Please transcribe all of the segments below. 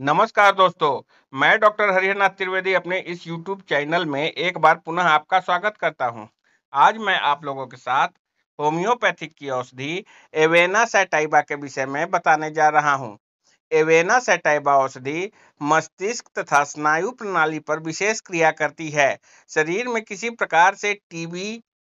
नमस्कार दोस्तों मैं डॉक्टर हरिहरनाथ त्रिवेदी अपने इस यूट्यूब चैनल में एक बार पुनः आपका स्वागत करता हूं। आज मैं आप लोगों के साथ होम्योपैथिक की औषधि एवेना सैटाइबा के विषय में बताने जा रहा हूं। एवेना सैटाइबा औषधि मस्तिष्क तथा स्नायु प्रणाली पर विशेष क्रिया करती है शरीर में किसी प्रकार से टीबी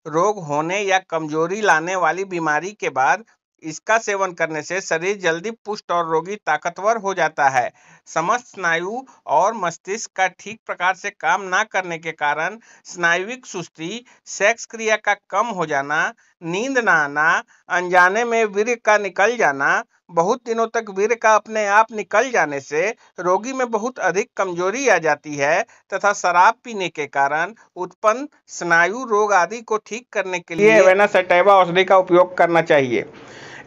रोग होने या कमजोरी लाने वाली बीमारी के बाद इसका सेवन करने से शरीर जल्दी पुष्ट और रोगी ताकतवर हो जाता है समस्त स्नायु और मस्तिष्क का ठीक प्रकार से काम ना करने के कारण स्नायुविक सुस्ती सेक्स क्रिया का कम हो जाना नींद ना आना अनजाने में वीर का निकल जाना बहुत दिनों तक वीर का अपने आप निकल जाने से रोगी में बहुत अधिक कमजोरी आ जाती है तथा शराब पीने के कारण उत्पन्न स्नायु रोग आदि को ठीक करने के लिए औषधि का उपयोग करना चाहिए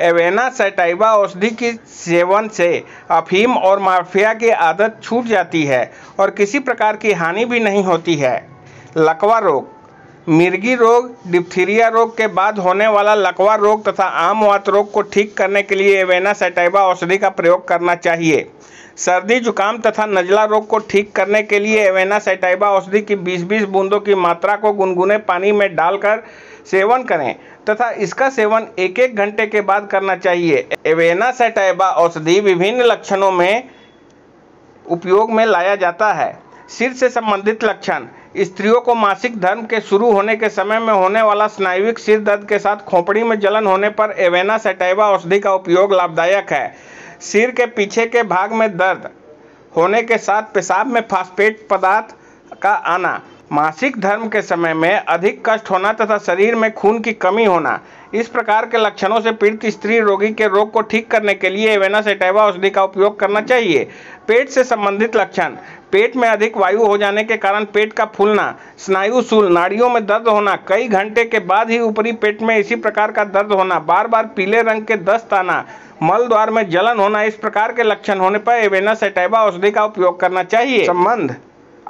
एवेना सेटाइबा औषधि के सेवन से अफीम और माफिया की आदत छूट जाती है और किसी प्रकार की हानि भी नहीं होती है लकवा रोग मिर्गी रोग डिप्थीरिया रोग के बाद होने वाला लकवा रोग तथा आमवात रोग को ठीक करने के लिए एवेना सेटाइबा औषधि का प्रयोग करना चाहिए सर्दी जुकाम तथा नजला रोग को ठीक करने के लिए एवेना सेटाइबा औषधि की 20-20 बूंदों की मात्रा को गुनगुने पानी में डालकर सेवन करें तथा इसका सेवन एक एक घंटे के बाद करना चाहिए एवेना सेटाइबा औषधि विभिन्न लक्षणों में उपयोग में लाया जाता है सिर से संबंधित लक्षण स्त्रियों को मासिक धर्म के शुरू होने के समय में होने वाला स्नायुविक सिर दर्द के साथ खोपड़ी में जलन होने पर एवेना सेटाइवा औषधि का उपयोग लाभदायक है सिर के पीछे के भाग में दर्द होने के साथ पेशाब में फास्फेट पदार्थ का आना मासिक धर्म के समय में अधिक कष्ट होना तथा शरीर में खून की कमी होना इस प्रकार के लक्षणों से पीड़ित स्त्री रोगी के रोग को ठीक करने के लिए एवेना सेटैवा औषधि का उपयोग करना चाहिए पेट से संबंधित लक्षण पेट में अधिक वायु हो जाने के कारण पेट का फूलना स्नायु सूल नाड़ियों में दर्द होना कई घंटे के बाद ही ऊपरी पेट में इसी प्रकार का दर्द होना बार बार पीले रंग के दस्त आना मल द्वार में जलन होना इस प्रकार के लक्षण होने पर एवेना सेटैवा औषधि का उपयोग करना चाहिए संबंध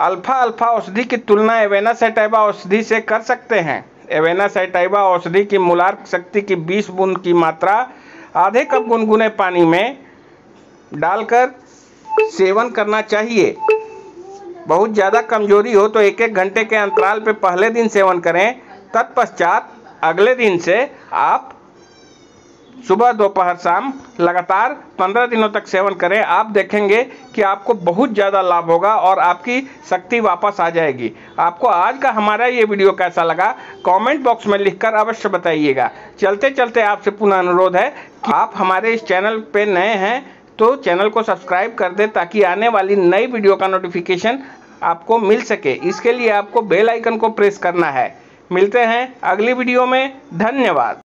अल्फा अल्फा औषधि की तुलना एवेना सेटाइबा औषधि से कर सकते हैं एवेना सेटाइबा औषधि की मुलार शक्ति की बीस बूंद की मात्रा आधे कप गुनगुने पानी में डालकर सेवन करना चाहिए बहुत ज़्यादा कमजोरी हो तो एक एक घंटे के अंतराल पर पहले दिन सेवन करें तत्पश्चात अगले दिन से आप सुबह दोपहर शाम लगातार 15 दिनों तक सेवन करें आप देखेंगे कि आपको बहुत ज़्यादा लाभ होगा और आपकी शक्ति वापस आ जाएगी आपको आज का हमारा ये वीडियो कैसा लगा कमेंट बॉक्स में लिखकर अवश्य बताइएगा चलते चलते आपसे पुनः अनुरोध है कि आप हमारे इस चैनल पर नए हैं तो चैनल को सब्सक्राइब कर दें ताकि आने वाली नई वीडियो का नोटिफिकेशन आपको मिल सके इसके लिए आपको बेल आइकन को प्रेस करना है मिलते हैं अगली वीडियो में धन्यवाद